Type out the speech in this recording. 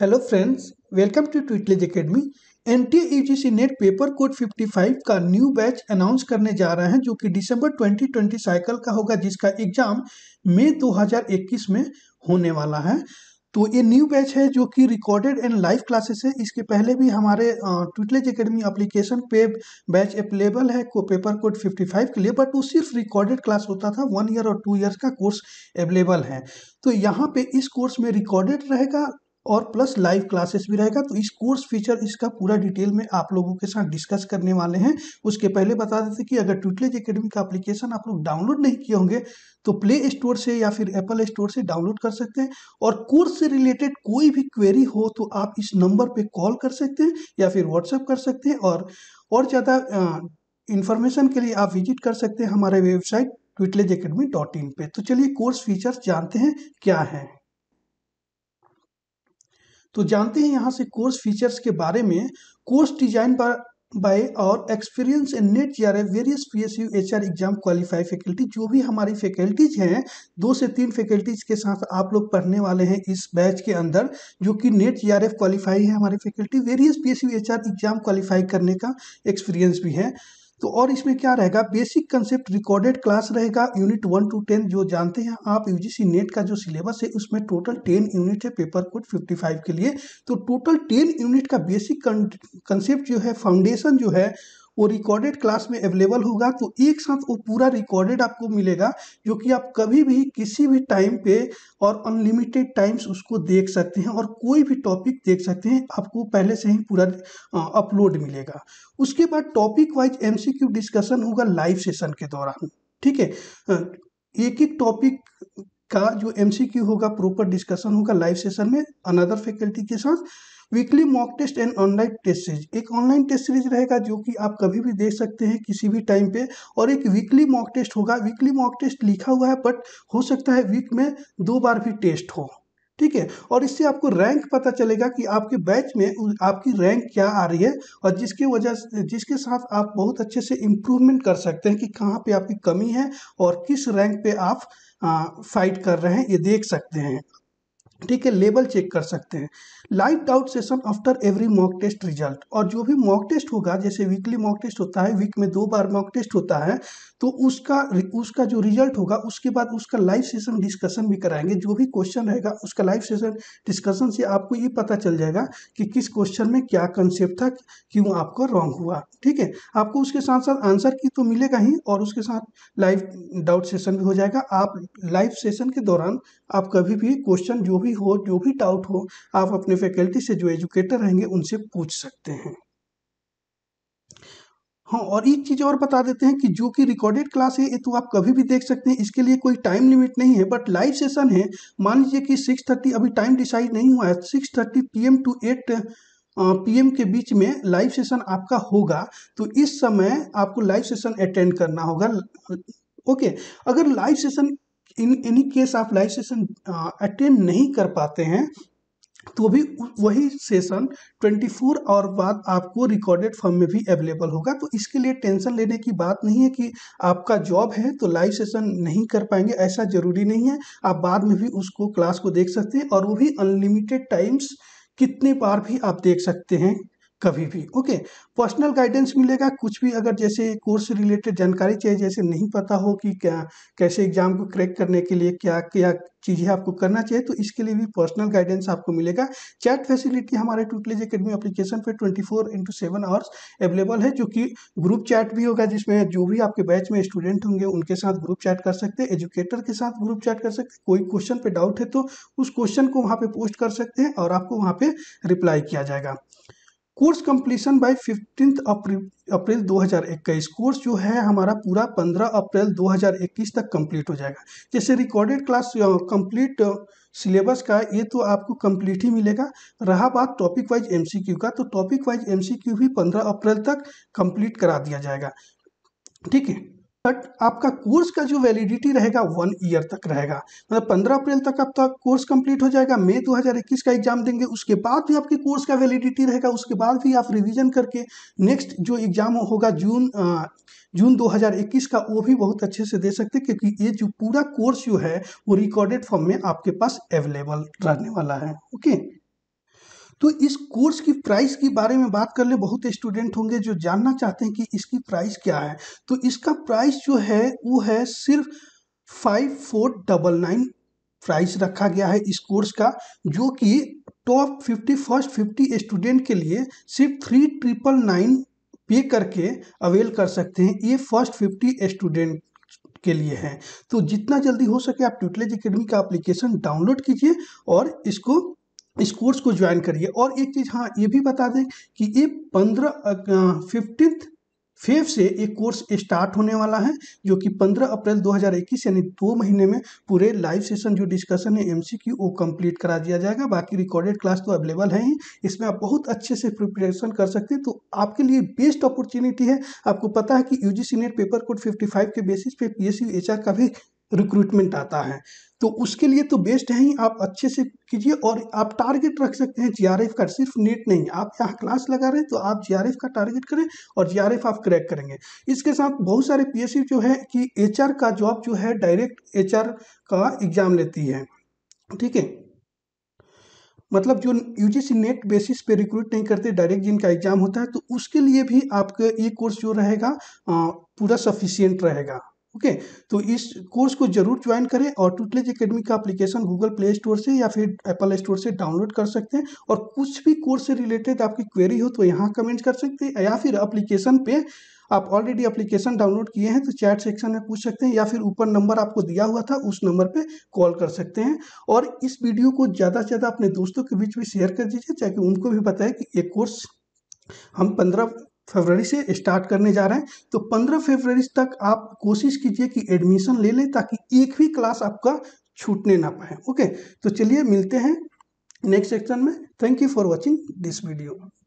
hello friends welcome to Tutelage academy N T net paper code 55 का new batch announce करने जा रहे हैं जो कि दिसंबर 2020 साइकिल का होगा जिसका एग्जाम मई 2021 में होने वाला है तो ये न्यू बैच है जो कि रिकॉर्डेड एंड लाइव क्लासेस है इसके पहले भी हमारे ट्विटलेज एकेडमी एप्लीकेशन पे बैच अवेलेबल है को पेपर कोड 55 के लिए बट वो सिर्फ रिकॉर्डेड क्लास होता था वन ईयर और टू ईयर्स का कोर्स अवेलेबल है तो यहाँ पे इस कोर्स में रिकॉर्डेड रहेगा और प्लस लाइव क्लासेस भी रहेगा तो इस कोर्स फीचर इसका पूरा डिटेल में आप लोगों के साथ डिस्कस करने वाले हैं उसके पहले बता देते कि अगर ट्यूटलेज एकेडमी का एप्लीकेशन आप लोग डाउनलोड नहीं किए होंगे तो प्ले स्टोर से या फिर एप्पल स्टोर से डाउनलोड कर सकते हैं और कोर्स से रिलेटेड कोई भी क्वेरी हो तो आप इस नंबर पर कॉल कर सकते हैं या फिर व्हाट्सएप कर सकते हैं और और ज़्यादा इन्फॉर्मेशन के लिए आप विजिट कर सकते हैं हमारे website Tutelage academy dot in पर तो चलिए कोर्स फीचर्स जानते हैं क्या हैं तो जानते हैं यहाँ से कोर्स फीचर्स के बारे में कोर्स डिजाइन पर बाय और experience in net J R various P S U H R exam qualify faculty जो भी हमारी फैकल्टीज हैं दो से तीन फैकल्टीज के साथ आप लोग पढ़ने वाले हैं इस बैच के अंदर जो कि net J R F qualify है हमारी faculty various P S U H R exam qualify करने का एक्सपीरियंस भी है तो और इसमें क्या रहेगा बेसिक कंसेप्ट रिकॉर्डेड क्लास रहेगा यूनिट वन टू टेन जो जानते हैं आप यूजीसी नेट का जो सिलेबस है उसमें टोटल टेन यूनिट है पेपर कोड फिफ्टी फाइव के लिए तो टोटल टेन यूनिट का बेसिक कंसेप्ट जो है फाउंडेशन जो है वो रिकॉर्डेड क्लास में अवेलेबल होगा तो एक साथ वो पूरा रिकॉर्डेड आपको मिलेगा जो कि आप कभी भी किसी भी टाइम पे और अनलिमिटेड टाइम्स उसको देख सकते हैं और कोई भी टॉपिक देख सकते हैं आपको पहले से ही पूरा अपलोड मिलेगा उसके बाद टॉपिक वाइज एम डिस्कशन होगा लाइव सेशन के दौरान ठीक है एक एक टॉपिक का जो एम होगा प्रॉपर डिस्कशन होगा लाइव सेशन में अनदर फैकल्टी के साथ weekly mock test and online test series एक ऑनलाइन टेस्ट सीरीज रहेगा जो कि आप कभी भी देख सकते हैं किसी भी टाइम पे और एक वीकली मॉक टेस्ट होगा वीकली मॉक टेस्ट लिखा हुआ है बट हो सकता है वीक में दो बार भी टेस्ट हो ठीक है और इससे आपको रैंक पता चलेगा कि आपके बैच में आपकी रैंक क्या आ रही है और जिसकी वजह जिसके साथ आप बहुत अच्छे से इम्प्रूवमेंट कर सकते हैं कि कहाँ पे आपकी कमी है और किस रैंक पे आप आ, फाइट कर रहे हैं ये देख सकते हैं ठीक है लेबल चेक कर सकते हैं live doubt session after every mock test result और जो भी मॉक टेस्ट होगा जैसे वीकली मॉक टेस्ट होता है वीक में दो बार मॉक टेस्ट होता है तो उसका उसका जो रिजल्ट होगा उसके बाद उसका लाइव सेशन डिस्कशन भी कराएंगे जो भी क्वेश्चन रहेगा उसका लाइव सेशन डिस्कशन से आपको ये पता चल जाएगा कि किस क्वेश्चन में क्या कंसेप्ट था क्यों आपको रॉन्ग हुआ ठीक है आपको उसके साथ साथ आंसर की तो मिलेगा ही और उसके साथ लाइव डाउट सेशन भी हो जाएगा आप लाइव सेशन के दौरान आप कभी भी क्वेश्चन जो भी भी हो जो भी डाउट हो आप अपने फैकल्टी से जो एजुकेटर रहेंगे उनसे पूछ सकते हैं हाँ और एक चीज़ और बता देते हैं कि जो कि रिकॉर्डेड क्लास है ये तो आप कभी भी देख सकते हैं इसके लिए कोई टाइम लिमिट नहीं है बट लाइव सेशन है मान लीजिए कि सिक्स थर्टी अभी टाइम डिसाइड नहीं हुआ है six thirty P to eight PM के बीच में लाइव सेशन आपका होगा तो इस समय आपको लाइव सेशन अटेंड करना होगा ओके अगर live session in any case आप लाइव सेशन अटेंड नहीं कर पाते हैं तो भी वही सेशन 24 आवर बाद आपको रिकॉर्डेड फॉर्म में भी अवेलेबल होगा तो इसके लिए टेंशन लेने की बात नहीं है कि आपका जॉब है तो लाइव सेशन नहीं कर पाएंगे ऐसा ज़रूरी नहीं है आप बाद में भी उसको क्लास को देख सकते हैं और वो भी अनलिमिटेड टाइम्स कितने बार भी आप देख सकते हैं कभी भी ओके पर्सनल गाइडेंस मिलेगा कुछ भी अगर जैसे कोर्स रिलेटेड जानकारी चाहिए जैसे नहीं पता हो कि क्या कैसे एग्जाम को क्रैक करने के लिए क्या क्या चीज़ें आपको करना चाहिए तो इसके लिए भी पर्सनल गाइडेंस आपको मिलेगा चैट फैसिलिटी हमारे टूटलेज अकेडमी एप्लीकेशन पर twenty four into seven hours available है जो कि ग्रुप चैट भी होगा जिसमें जो भी आपके बैच में स्टूडेंट होंगे उनके साथ ग्रुप चैट कर सकते हैं एजुकेटर के साथ ग्रुप चैट कर सकते हैं कोई क्वेश्चन पे डाउट है तो उस क्वेश्चन को वहाँ पर पोस्ट कर सकते हैं और आपको वहाँ पर रिप्लाई किया जाएगा course completion by fifteen April 2021 course जो है हमारा पूरा 15 अप्रैल 2021 तक कंप्लीट हो जाएगा जैसे रिकॉर्डेड क्लास कंप्लीट सिलेबस का ये तो आपको कंप्लीट ही मिलेगा रहा बात टॉपिक वाइज एमसीक्यू का तो टॉपिक वाइज एमसीक्यू भी 15 अप्रैल तक कंप्लीट करा दिया जाएगा ठीक है बट आपका कोर्स का जो वैलिडिटी रहेगा वन ईयर तक रहेगा मतलब पंद्रह अप्रैल तक आपका कोर्स कंप्लीट हो जाएगा मई 2021 का एग्जाम देंगे उसके बाद भी आपके कोर्स का वैलिडिटी रहेगा उसके बाद भी आप रिवीजन करके नेक्स्ट जो एग्जाम होगा जून आ, जून 2021 का वो भी बहुत अच्छे से दे सकते हैं क्योंकि ये जो पूरा कोर्स जो है वो रिकॉर्डेड फॉर्म में आपके पास अवेलेबल रहने वाला है ओके तो इस कोर्स की प्राइस के बारे में बात कर ले बहुत स्टूडेंट होंगे जो जानना चाहते हैं कि इसकी प्राइस क्या है तो इसका प्राइस जो है वो है सिर्फ five four double nine price रखा गया है इस कोर्स का जो कि top fifty first fifty student के लिए सिर्फ थ्री ट्रिपल नाइन पे करके अवेल कर सकते हैं ये फर्स्ट फिफ्टी स्टूडेंट के लिए हैं तो जितना जल्दी हो सके आप ट्यूटलेज अकेडमी का एप्लीकेशन डाउनलोड कीजिए और इसको इस कोर्स को ज्वाइन करिए और एक चीज़ हाँ ये भी बता दें कि ये पंद्रह फिफ्टींथ फेफ से एक कोर्स स्टार्ट होने वाला है जो कि 15 अप्रैल 2021 यानी दो महीने में पूरे लाइव सेशन जो डिस्कशन है एम की वो कंप्लीट करा दिया जाएगा बाकी रिकॉर्डेड क्लास तो अवेलेबल है ही इसमें आप बहुत अच्छे से प्रिपरेशन कर सकते हैं तो आपके लिए बेस्ट अपॉर्चुनिटी है आपको पता है कि U G net paper code fifty के बेसिस पे पी एस का भी रिक्रूटमेंट आता है तो उसके लिए तो बेस्ट है ही आप अच्छे से कीजिए और आप टारगेट रख सकते हैं जी का सिर्फ नेट नहीं आप यहाँ क्लास लगा रहे हैं तो आप जी का टारगेट करें और जी आप क्रैक करेंगे इसके साथ बहुत सारे पी जो है कि एच का जॉब जो है डायरेक्ट एच का एग्जाम लेती है ठीक है मतलब जो यूजीसी नेट बेसिस पे रिक्रूट नहीं करते डायरेक्ट जिनका एग्जाम होता है तो उसके लिए भी आपका ये कोर्स जो रहेगा पूरा सफिशियंट रहेगा ओके तो इस कोर्स को जरूर ज्वाइन करें और टूटलेज एकेडमी का एप्लीकेशन गूगल प्ले स्टोर से या फिर एप्पल स्टोर से डाउनलोड कर सकते हैं और कुछ भी कोर्स से रिलेटेड आपकी क्वेरी हो तो यहाँ कमेंट कर सकते हैं या फिर एप्लीकेशन पे आप ऑलरेडी एप्लीकेशन डाउनलोड किए हैं तो चैट सेक्शन में पूछ सकते हैं या फिर ऊपर नंबर आपको दिया हुआ था उस नंबर पे कॉल कर सकते हैं और इस वीडियो को ज़्यादा से ज़्यादा अपने दोस्तों के बीच भी शेयर कर दीजिए ताकि उनको भी पता है कि ये कोर्स हम पंद्रह फरवरी से स्टार्ट करने जा रहे हैं तो 15 फरवरी तक आप कोशिश कीजिए कि एडमिशन ले लें ताकि एक भी क्लास आपका छूटने ना पाए ओके तो चलिए मिलते हैं नेक्स्ट सेक्शन में thank you for watching this video